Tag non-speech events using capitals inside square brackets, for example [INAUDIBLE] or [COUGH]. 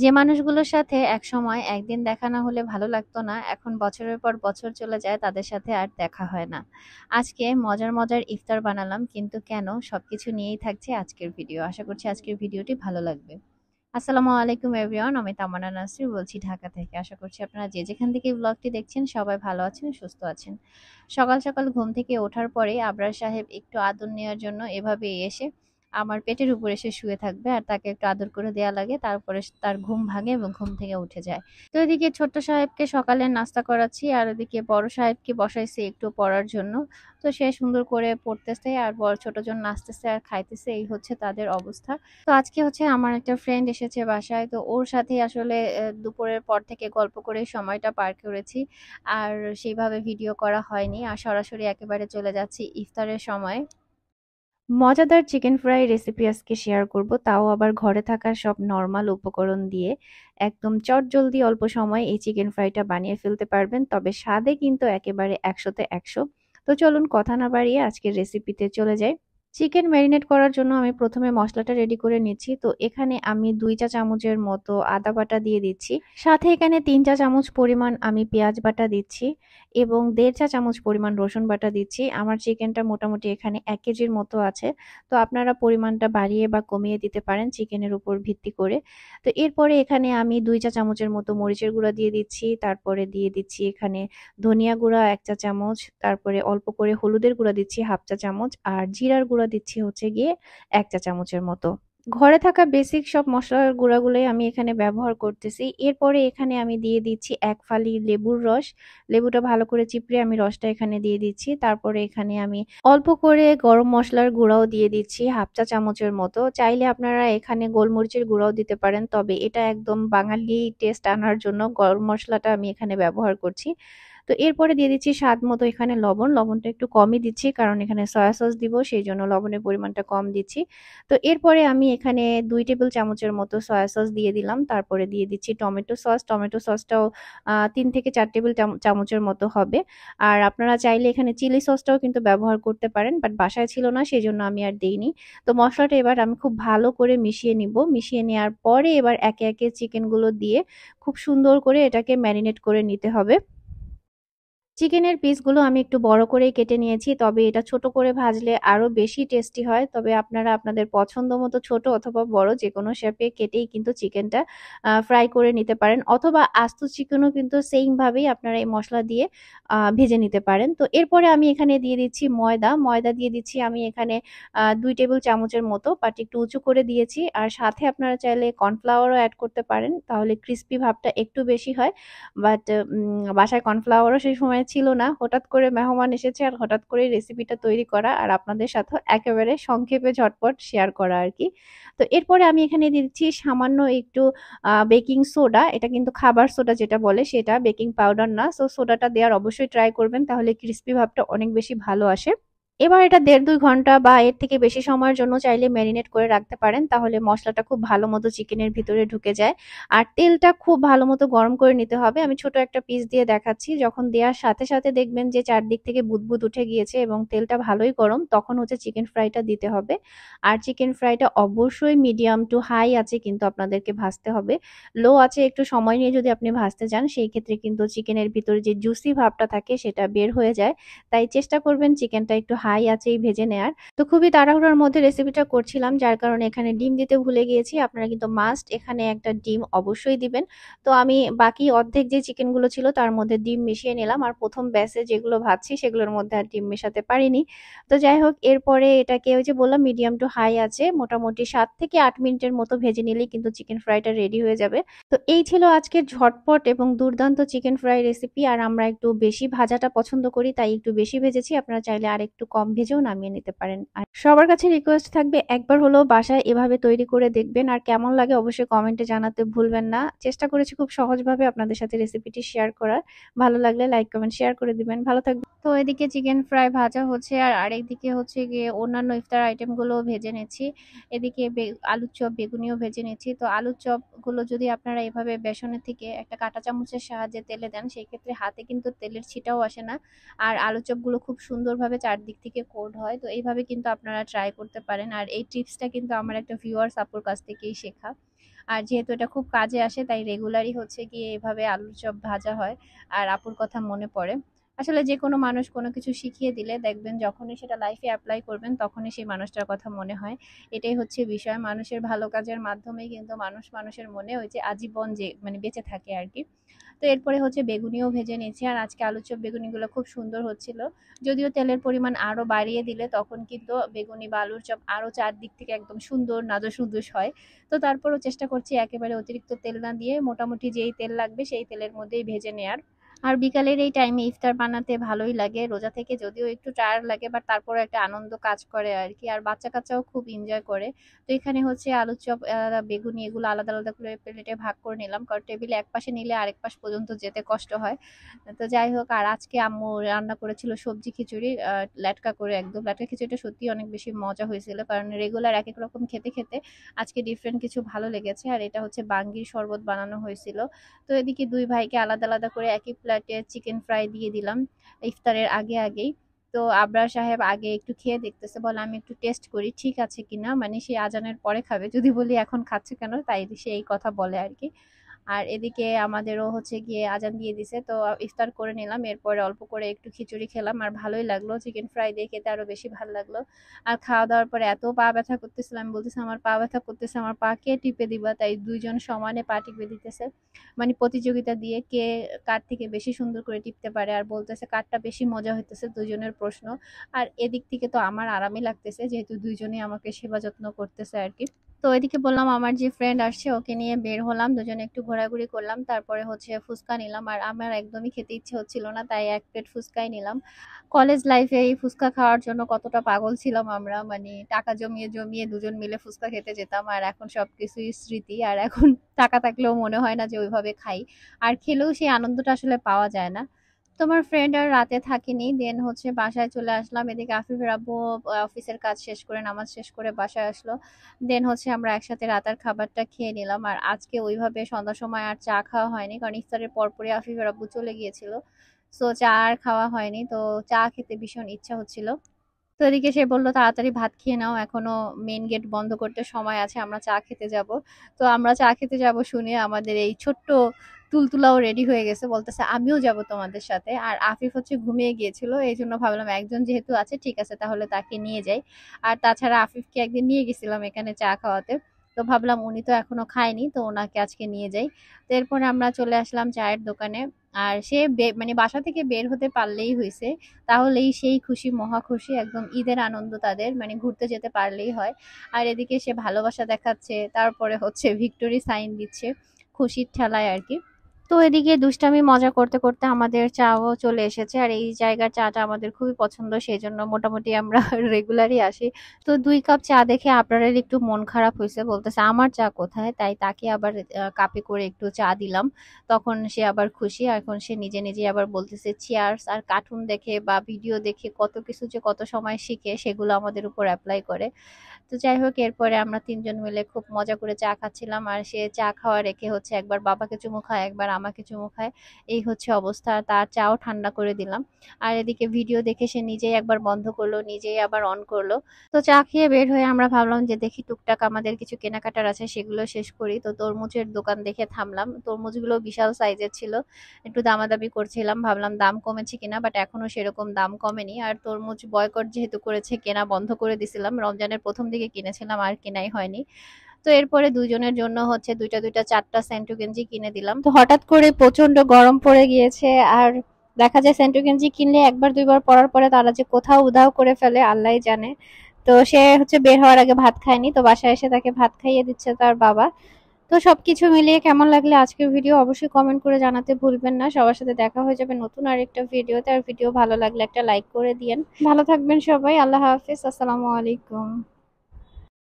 যে মানুষগুলোর সাথে একসময় একদিন দেখা না হলে ভালো লাগতো না এখন বছরের পর বছর চলে যায় তাদের সাথে আর দেখা হয় না আজকে মজার মজার ইফতার বানালাম কিন্তু কেন সব কিছু নিয়েই থাকছে আজকের ভিডিও আশা করছি আজকের ভিডিওটি ভালো লাগবে আসসালামু আলাইকুম এভরিওয়ান আমি তামানা নাসির বলছি ঢাকা থেকে আশা করছি আপনারা যে যেখান থেকে ব্লগটি দেখছেন সবাই ভালো আছেন সুস্থ আছেন সকাল সকাল ঘুম থেকে ওঠার পরে আবরার সাহেব একটু আদর নেওয়ার জন্য এভাবে এসে আমার পেটের উপরে সে শুয়ে থাকবে আর তাকে একটু আদর করে দেওয়া লাগে তারপরে তার ঘুম ভাঙে এবং ঘুম থেকে উঠে যায় তো এদিকে ছোট্ট সাহেবকে সকালে নাস্তা করাচ্ছি আর ওদিকে বড় সাহেবকে বসাইছি একটু পড়ার জন্য তো সে সুন্দর করে পড়তেছে আর বড় ছোটজন নাচতেছে আর খাইতেছে এই হচ্ছে তাদের অবস্থা তো আজকে হচ্ছে আমার একটা ফ্রেন্ড এসেছে বাসায় তো ওর সাথে আসলে দুপুরের পর থেকে গল্প করে সময়টা পার করেছি আর সেইভাবে ভিডিও করা হয়নি আর সরাসরি একেবারে চলে যাচ্ছি ইফতারের সময় মজাদার চিকেন ফ্রাই রেসিপি আজকে শেয়ার করব তাও আবার ঘরে থাকা সব নর্মাল উপকরণ দিয়ে একদম চট জলদি অল্প সময়ে এই চিকেন ফ্রাইটা বানিয়ে ফেলতে পারবেন তবে স্বাদে কিন্তু একেবারে একশোতে একশো তো চলুন কথা না বাড়িয়ে আজকের রেসিপিতে চলে যাই চিকেন ম্যারিনেট করার জন্য আমি প্রথমে মশলাটা রেডি করে নিচ্ছি তো এখানে আমি দুই চা চামচের মতো আদা বাটা দিয়ে দিচ্ছি সাথে এখানে তিন চা চামচ পরিমাণ আমি পেঁয়াজ বাটা দিচ্ছি এবং দেড় চা চামচ পরিমাণ রসুন বাটা দিচ্ছি আমার চিকেনটা মোটামুটি এখানে এক কেজির মতো আছে তো আপনারা পরিমাণটা বাড়িয়ে বা কমিয়ে দিতে পারেন চিকেনের উপর ভিত্তি করে তো এরপরে এখানে আমি দুই চা চামচের মতো মরিচের গুঁড়া দিয়ে দিচ্ছি তারপরে দিয়ে দিচ্ছি এখানে ধনিয়া গুঁড়া এক চা চামচ তারপরে অল্প করে হলুদের গুঁড়া দিচ্ছি হাফ চা চামচ আর জিরার গুঁড়া দিচ্ছি হচ্ছে গিয়ে এক চা চামচের মতো ঘরে থাকা বেসিক সব মশলার গুঁড়াগুলোই আমি এখানে ব্যবহার করতেছি এরপরে এখানে আমি দিয়ে দিচ্ছি এক ফালি লেবুর রস লেবুটা ভালো করে চিপড়ে আমি রসটা এখানে দিয়ে দিচ্ছি তারপরে এখানে আমি অল্প করে গরম মশলার গুঁড়াও দিয়ে দিচ্ছি হাফ চা চামচের মতো চাইলে আপনারা এখানে গোলমরিচের গুঁড়াও দিতে পারেন তবে এটা একদম বাঙালি টেস্ট আনার জন্য গরম মশলাটা আমি এখানে ব্যবহার করছি তো এরপরে দিয়ে দিচ্ছি স্বাদ মতো এখানে লবণ লবণটা একটু কমই দিচ্ছি কারণ এখানে সয়া সস দিব সেই জন্য লবণের পরিমাণটা কম দিচ্ছি তো এরপরে আমি এখানে দুই টেবিল চামচের মতো সয়া সস দিয়ে দিলাম তারপরে দিয়ে দিচ্ছি টমেটো সস টমেটো সসটাও তিন থেকে চার টেবিল চামচের মতো হবে আর আপনারা চাইলে এখানে চিলি সসটাও কিন্তু ব্যবহার করতে পারেন বাট বাসায় ছিল না সেই জন্য আমি আর দিইনি তো মশলাটা এবার আমি খুব ভালো করে মিশিয়ে নিব মিশিয়ে নেওয়ার পরে এবার একে একে চিকেনগুলো দিয়ে খুব সুন্দর করে এটাকে ম্যারিনেট করে নিতে হবে চিকেনের পিসগুলো আমি একটু বড় করেই কেটে নিয়েছি তবে এটা ছোট করে ভাজলে আরও বেশি টেস্টি হয় তবে আপনারা আপনাদের পছন্দ মতো ছোট অথবা বড় যে কোনো শেপে কেটেই কিন্তু চিকেনটা ফ্রাই করে নিতে পারেন অথবা আস্ত চিকেনও কিন্তু সেইমভাবেই আপনারা এই মশলা দিয়ে ভেজে নিতে পারেন তো এরপরে আমি এখানে দিয়ে দিচ্ছি ময়দা ময়দা দিয়ে দিচ্ছি আমি এখানে দুই টেবিল চামচের মতো বাট একটু উঁচু করে দিয়েছি আর সাথে আপনারা চাইলে কর্নফ্লাওয়ারও অ্যাড করতে পারেন তাহলে ক্রিস্পি ভাবটা একটু বেশি হয় বাট বাসায় কর্নফ্লাওয়ারও সেই সময় ছিল না হঠাৎ করে মেহমান এসেছে আর হঠাৎ করে রেসিপিটা তৈরি করা আর আপনাদের সাথে একেবারে সংক্ষেপে ঝটপট শেয়ার করা আর কি তো এরপরে আমি এখানে দিচ্ছি সামান্য একটু বেকিং সোডা এটা কিন্তু খাবার সোডা যেটা বলে সেটা বেকিং পাউডার না সো সোডাটা দেওয়ার অবশ্যই ট্রাই করবেন তাহলে ক্রিস্পি ভাবটা অনেক বেশি ভালো আসে এবার এটা দেড় দুই ঘন্টা বা এর থেকে বেশি সময়ের জন্য চাইলে ম্যারিনেট করে রাখতে পারেন তাহলে মশলাটা খুব ভালো মতো চিকেনের ভিতরে ঢুকে যায় আর তেলটা খুব ভালো মতো গরম করে নিতে হবে আমি ছোট একটা পিস দিয়ে দেখাচ্ছি যখন দেওয়ার সাথে সাথে দেখবেন যে চারদিক থেকে বুদবুদ উঠে গিয়েছে এবং তেলটা ভালোই গরম তখন হচ্ছে চিকেন ফ্রাইটা দিতে হবে আর চিকেন ফ্রাইটা অবশ্যই মিডিয়াম টু হাই আছে কিন্তু আপনাদেরকে ভাজতে হবে লো আছে একটু সময় নিয়ে যদি আপনি ভাজতে যান সেই ক্ষেত্রে কিন্তু চিকেনের ভিতরে যে জুসি ভাবটা থাকে সেটা বের হয়ে যায় তাই চেষ্টা করবেন চিকেনটা একটু হাই আছেই ভেজে নেয়ার তো খুবই তাড়াহুড়ার মধ্যে রেসিপিটা করছিলাম যার কারণে এখানে ডিম দিতে ভুলে গিয়েছি আপনারা কিন্তু মাস্ট এখানে একটা ডিম অবশ্যই দিবেন তো আমি বাকি অর্ধেক যে চিকেনগুলো ছিল তার মধ্যে ডিম মিশিয়ে নিলাম আর প্রথম ব্যাসে যেগুলো ভাজছি সেগুলোর মধ্যে আর ডিম মেশাতে পারিনি তো যাই হোক এরপরে এটাকে ওই যে বললাম মিডিয়াম টু হাই আছে মোটামুটি সাত থেকে আট মিনিটের মতো ভেজে নিলেই কিন্তু চিকেন ফ্রাইটা রেডি হয়ে যাবে তো এই ছিল আজকের ঝটপট এবং দুর্দান্ত চিকেন ফ্রাই রেসিপি আর আমরা একটু বেশি ভাজাটা পছন্দ করি তাই একটু বেশি ভেজেছি আপনারা চাইলে আর একটু কম কম ভেজেও নামিয়ে নিতে পারেন আর সবার কাছে রিকোয়েস্ট থাকবে একবার হলেও বাসায় এভাবে তৈরি করে দেখবেন আর কেমন লাগে অবশ্যই কমেন্টে জানাতে ভুলবেন না চেষ্টা করেছি খুব সহজভাবে আপনাদের সাথে রেসিপিটি শেয়ার করার ভালো লাগলে লাইক কমেন্ট শেয়ার করে দিবেন ভালো থাকবে তো এদিকে চিকেন ফ্রাই ভাজা হচ্ছে আর আরেকদিকে হচ্ছে গিয়ে অন্যান্য ইফতার আইটেমগুলো ভেজে নেছি এদিকে আলুর চপ বেগুনিও ভেজে নেছি তো আলুর চপগুলো যদি আপনারা এভাবে বেসনের থেকে একটা কাঁটা চামচের সাহায্যে তেলে দেন সেই ক্ষেত্রে হাতে কিন্তু তেলের ছিটাও আসে না আর আলু চপগুলো খুব সুন্দরভাবে চারদিক থেকে থেকে কোড হয় তো এইভাবে কিন্তু আপনারা ট্রাই করতে পারেন আর এই টিপসটা কিন্তু আমার একটা ভিউয়ার্স আপুর কাছ থেকেই শেখা আর যেহেতু এটা খুব কাজে আসে তাই রেগুলারই হচ্ছে গিয়ে এভাবে আলুর চপ ভাজা হয় আর আপুর কথা মনে পড়ে আসলে যে কোনো মানুষ কোনো কিছু শিখিয়ে দিলে দেখবেন যখনই সেটা লাইফে অ্যাপ্লাই করবেন তখনই সেই মানুষটার কথা মনে হয় এটাই হচ্ছে বিষয় মানুষের ভালো কাজের মাধ্যমেই কিন্তু মানুষ মানুষের মনে ওই যে আজীবন যে মানে বেঁচে থাকে আর কি তো এরপরে হচ্ছে বেগুনিও ভেজে নিয়েছি আর আজকে আলু চপ বেগুনিগুলো খুব সুন্দর হচ্ছিল যদিও তেলের পরিমাণ আরও বাড়িয়ে দিলে তখন কিন্তু বেগুনি বা আলুর চপ আরও চারদিক থেকে একদম সুন্দর নাদুস নুদুস হয় তো তারপরও চেষ্টা করছি একেবারে অতিরিক্ত তেল না দিয়ে মোটামুটি যেই তেল লাগবে সেই তেলের মধ্যেই ভেজে নেয়ার আর বিকালের এই টাইমে ইফতার বানাতে ভালোই লাগে রোজা থেকে যদিও একটু টায়ার লাগে বাট তারপরে একটা আনন্দ কাজ করে আর কি আর বাচ্চা কাচ্চাও খুব এনজয় করে তো এখানে হচ্ছে আলু চপ বেগুনি এগুলো আলাদা আলাদা করে প্লেটে ভাগ করে নিলাম কারণ টেবিলে এক পাশে নিলে আরেক পাশ পর্যন্ত যেতে কষ্ট হয় তো যাই হোক আর আজকে আম্মু রান্না করেছিল সবজি খিচুড়ি ল্যাটকা করে একদম ল্যাটকা খিচুড়িটা সত্যি অনেক বেশি মজা হয়েছিল কারণ রেগুলার এক এক রকম খেতে খেতে আজকে ডিফারেন্ট কিছু ভালো লেগেছে আর এটা হচ্ছে বাঙ্গির শরবত বানানো হয়েছিল তো এদিকে দুই ভাইকে আলাদা আলাদা করে একই প্লেটে চিকেন ফ্রাই দিয়ে দিলাম ইফতারের আগে আগেই তো আবরার সাহেব আগে একটু খেয়ে দেখতেছে বলে আমি একটু টেস্ট করি ঠিক আছে কিনা মানে সে আজানের পরে খাবে যদি বলি এখন খাচ্ছে কেন তাই সে এই কথা বলে আর কি আর এদিকে আমাদেরও হচ্ছে গিয়ে আজান দিয়ে দিছে তো ইফতার করে নিলাম এরপরে অল্প করে একটু খিচুড়ি খেলাম আর ভালোই লাগলো চিকেন ফ্রাই দিয়ে খেতে আরও বেশি ভালো লাগলো আর খাওয়া দাওয়ার পরে এত পা ব্যথা করতেছিলাম বলতেছি আমার পা ব্যথা করতেছে আমার পাকে টিপে দিবা তাই দুইজন সমানে পা টিপে দিতেছে মানে প্রতিযোগিতা দিয়ে কে কার থেকে বেশি সুন্দর করে টিপতে পারে আর বলতেছে কারটা বেশি মজা হইতেছে দুজনের প্রশ্ন আর এদিক থেকে তো আমার আরামই লাগতেছে যেহেতু দুইজনেই আমাকে সেবা যত্ন করতেছে আর কি তো এদিকে বললাম আমার যে ফ্রেন্ড আসছে ওকে নিয়ে বের হলাম দুজনে একটু ঘোরাঘুরি করলাম তারপরে হচ্ছে ফুচকা নিলাম আর আমার একদমই খেতে ইচ্ছে হচ্ছিল না তাই এক প্লেট ফুচকাই নিলাম কলেজ লাইফে এই ফুচকা খাওয়ার জন্য কতটা পাগল ছিলাম আমরা মানে টাকা জমিয়ে জমিয়ে দুজন মিলে ফুচকা খেতে যেতাম আর এখন সব কিছুই স্মৃতি আর এখন টাকা থাকলেও মনে হয় না যে ওইভাবে খাই আর খেলেও সেই আনন্দটা আসলে পাওয়া যায় না তোমার ফ্রেন্ড আর রাতে থাকেনি দেন হচ্ছে বাসায় চলে আসলাম এদিকে আফিফের আব্বু অফিসের কাজ শেষ করে নামাজ শেষ করে বাসায় আসলো দেন হচ্ছে আমরা একসাথে রাতের খাবারটা খেয়ে নিলাম আর আজকে ওইভাবে সন্ধ্যার সময় আর চা খাওয়া হয়নি কারণ ইফতারের পরপরই আফিফের আব্বু চলে গিয়েছিল সো চা আর খাওয়া হয়নি তো চা খেতে ভীষণ ইচ্ছা হচ্ছিল তো এদিকে সে বললো তাড়াতাড়ি ভাত খেয়ে নাও এখনো মেন গেট বন্ধ করতে সময় আছে আমরা চা খেতে যাব তো আমরা চা খেতে যাব শুনে আমাদের এই ছোট্ট তুলতুলাও রেডি হয়ে গেছে বলতেছে আমিও যাব তোমাদের সাথে আর আফিফ হচ্ছে ঘুমিয়ে গিয়েছিল এই জন্য ভাবলাম একজন যেহেতু আছে ঠিক আছে তাহলে তাকে নিয়ে যাই আর তাছাড়া আফিফকে একদিন নিয়ে গেছিলাম এখানে চা খাওয়াতে তো ভাবলাম উনি তো এখনো খায়নি তো ওনাকে আজকে নিয়ে যাই তো এরপর আমরা চলে আসলাম চায়ের দোকানে আর সে মানে বাসা থেকে বের হতে পারলেই হয়েছে তাহলেই সেই খুশি মহা খুশি একদম ঈদের আনন্দ তাদের মানে ঘুরতে যেতে পারলেই হয় আর এদিকে সে ভালোবাসা দেখাচ্ছে তারপরে হচ্ছে ভিক্টোরি সাইন দিচ্ছে খুশির ঠেলায় আর কি তো এদিকে দুষ্টামি মজা করতে করতে আমাদের চাও চলে এসেছে আর এই জায়গার চাটা আমাদের খুবই পছন্দ সেই জন্য মোটামুটি আমরা রেগুলারই [LAUGHS] আসি তো দুই কাপ চা দেখে আপনাদের একটু মন খারাপ হয়েছে বলতেছে আমার চা কোথায় তাই তাকে আবার কাপে করে একটু চা দিলাম তখন সে আবার খুশি এখন সে নিজে নিজে আবার বলতেছে চেয়ার্স আর কার্টুন দেখে বা ভিডিও দেখে কত কিছু যে কত সময় শিখে সেগুলো আমাদের উপর অ্যাপ্লাই করে তো যাই হোক এরপরে আমরা তিনজন মিলে খুব মজা করে চা খাচ্ছিলাম আর সে চা খাওয়া রেখে হচ্ছে একবার বাবাকে চুমু খায় একবার আমাকে চুমু খায় এই হচ্ছে অবস্থা তার চাও ঠান্ডা করে দিলাম আর এদিকে ভিডিও দেখে সে নিজেই একবার বন্ধ করলো নিজেই আবার অন করলো তো চা খেয়ে বের হয়ে আমরা ভাবলাম যে দেখি টুকটাক আমাদের কিছু কেনাকাটার আছে সেগুলো শেষ করি তো তরমুজের দোকান দেখে থামলাম তরমুজগুলো বিশাল সাইজের ছিল একটু দামাদামি করছিলাম ভাবলাম দাম কমেছে কিনা বাট এখনও সেরকম দাম কমেনি আর তরমুজ বয়কট যেহেতু করেছে কেনা বন্ধ করে দিছিলাম রমজানের প্রথম দিকে কিনেছিলাম আর কেনাই হয়নি তো এরপরে দুজনের জন্য হচ্ছে দুইটা দুইটা চারটা সেন্টু গেঞ্জি কিনে দিলাম তো হঠাৎ করে প্রচন্ড গরম পড়ে গিয়েছে আর দেখা যায় সেন্টু গেঞ্জি কিনলে একবার দুইবার পরার পরে তারা যে কোথাও উধাও করে ফেলে আল্লাহ জানে তো সে হচ্ছে বের হওয়ার আগে ভাত খায়নি তো বাসায় এসে তাকে ভাত খাইয়ে দিচ্ছে তার বাবা তো সবকিছু মিলিয়ে কেমন লাগলে আজকের ভিডিও অবশ্যই কমেন্ট করে জানাতে ভুলবেন না সবার সাথে দেখা হয়ে যাবে নতুন আরেকটা ভিডিওতে আর ভিডিও ভালো লাগলে একটা লাইক করে দিয়েন ভালো থাকবেন সবাই আল্লাহ হাফিজ আসসালামু আলাইকুম